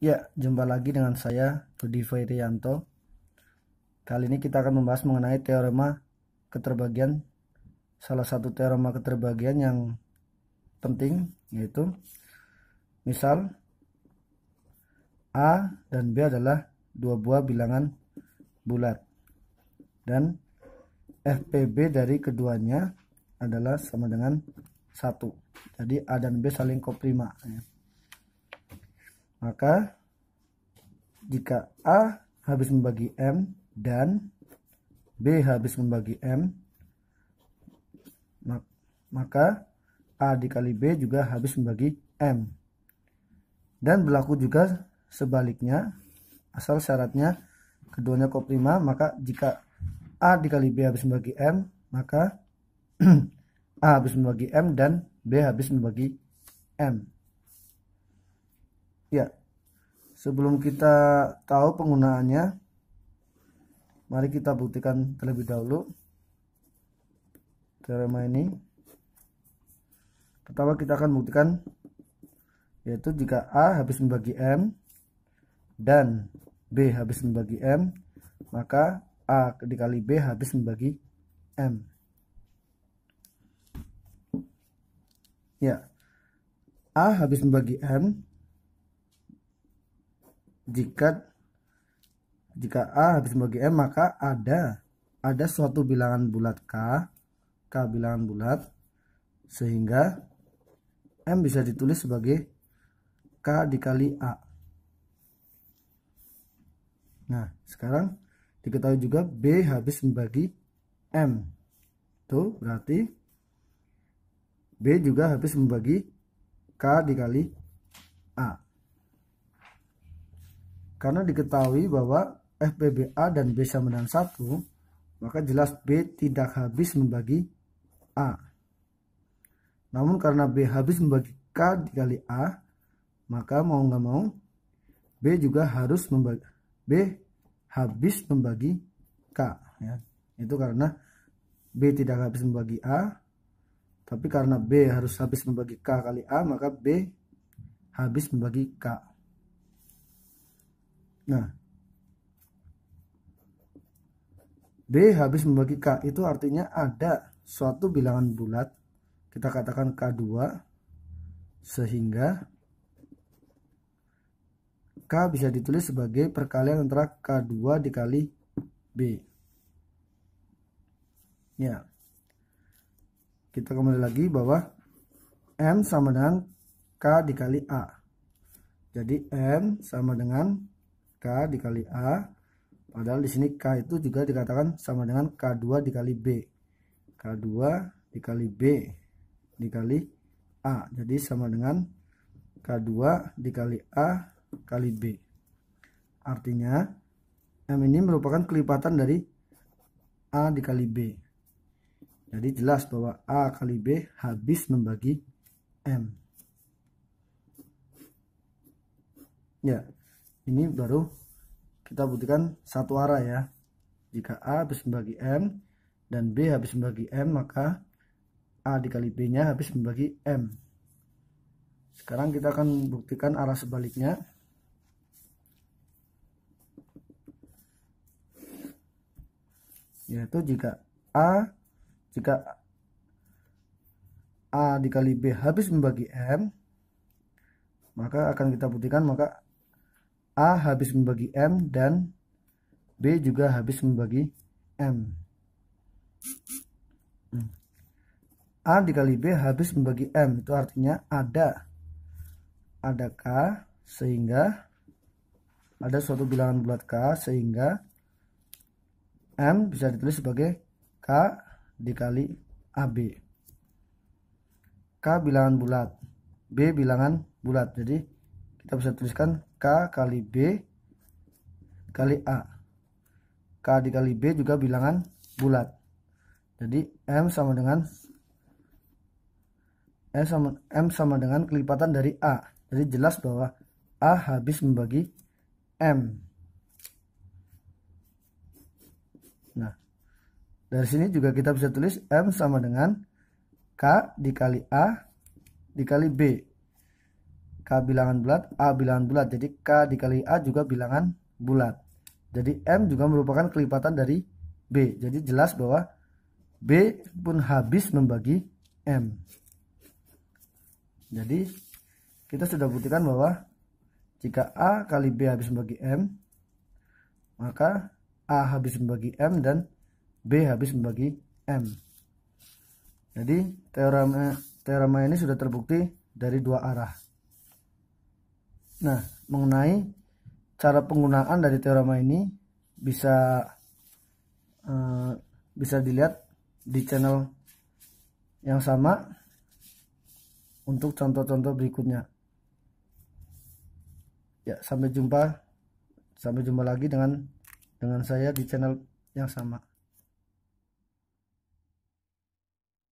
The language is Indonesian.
Ya, jumpa lagi dengan saya Budi Ferryanto. Kali ini kita akan membahas mengenai teorema keterbagian. Salah satu teorema keterbagian yang penting yaitu misal A dan B adalah dua buah bilangan bulat dan FPB dari keduanya adalah sama dengan 1. Jadi A dan B saling koprima. Ya. maka jika A habis membagi M dan B habis membagi M maka A dikali B juga habis membagi M dan berlaku juga sebaliknya asal syaratnya keduanya koprima maka jika A dikali B habis membagi M maka A habis membagi M dan B habis membagi M ya sebelum kita tahu penggunaannya mari kita buktikan terlebih dahulu teorema ini pertama kita akan buktikan yaitu jika A habis membagi M dan B habis membagi M maka A dikali B habis membagi M ya A habis membagi M jika jika A habis membagi M maka ada ada suatu bilangan bulat K K bilangan bulat sehingga M bisa ditulis sebagai K dikali A nah sekarang diketahui juga B habis membagi M tuh berarti B juga habis membagi K dikali A karena diketahui bahwa A dan B sama dengan 1, maka jelas B tidak habis membagi A. Namun karena B habis membagi K dikali A, maka mau nggak mau B juga harus membagi B habis membagi K ya. Itu karena B tidak habis membagi A tapi karena B harus habis membagi K kali A maka B habis membagi K Nah, B habis membagi K itu artinya ada suatu bilangan bulat kita katakan K2 sehingga K bisa ditulis sebagai perkalian antara K2 dikali B ya kita kembali lagi bahwa M sama dengan K dikali A jadi M sama dengan K dikali A. Padahal di sini K itu juga dikatakan sama dengan K2 dikali B. K2 dikali B dikali A. Jadi sama dengan K2 dikali A kali B. Artinya M ini merupakan kelipatan dari A dikali B. Jadi jelas bahwa A kali B habis membagi M. Ya, ini baru kita buktikan satu arah ya jika A habis membagi M dan B habis membagi M maka A dikali B nya habis membagi M sekarang kita akan buktikan arah sebaliknya yaitu jika A jika A dikali B habis membagi M maka akan kita buktikan maka A habis membagi M dan B juga habis membagi M. Hmm. A dikali B habis membagi M. Itu artinya ada. Ada K sehingga ada suatu bilangan bulat K sehingga M bisa ditulis sebagai K dikali AB. K bilangan bulat. B bilangan bulat. Jadi kita bisa tuliskan K kali B kali A K dikali B juga bilangan bulat jadi M sama dengan M sama, M sama dengan kelipatan dari A jadi jelas bahwa A habis membagi M nah dari sini juga kita bisa tulis M sama dengan K dikali A dikali B K bilangan bulat, A bilangan bulat. Jadi K dikali A juga bilangan bulat. Jadi M juga merupakan kelipatan dari B. Jadi jelas bahwa B pun habis membagi M. Jadi kita sudah buktikan bahwa jika A kali B habis membagi M, maka A habis membagi M dan B habis membagi M. Jadi teorema, teorema ini sudah terbukti dari dua arah. Nah, mengenai cara penggunaan dari teorema ini bisa uh, bisa dilihat di channel yang sama untuk contoh-contoh berikutnya. Ya, sampai jumpa. Sampai jumpa lagi dengan dengan saya di channel yang sama.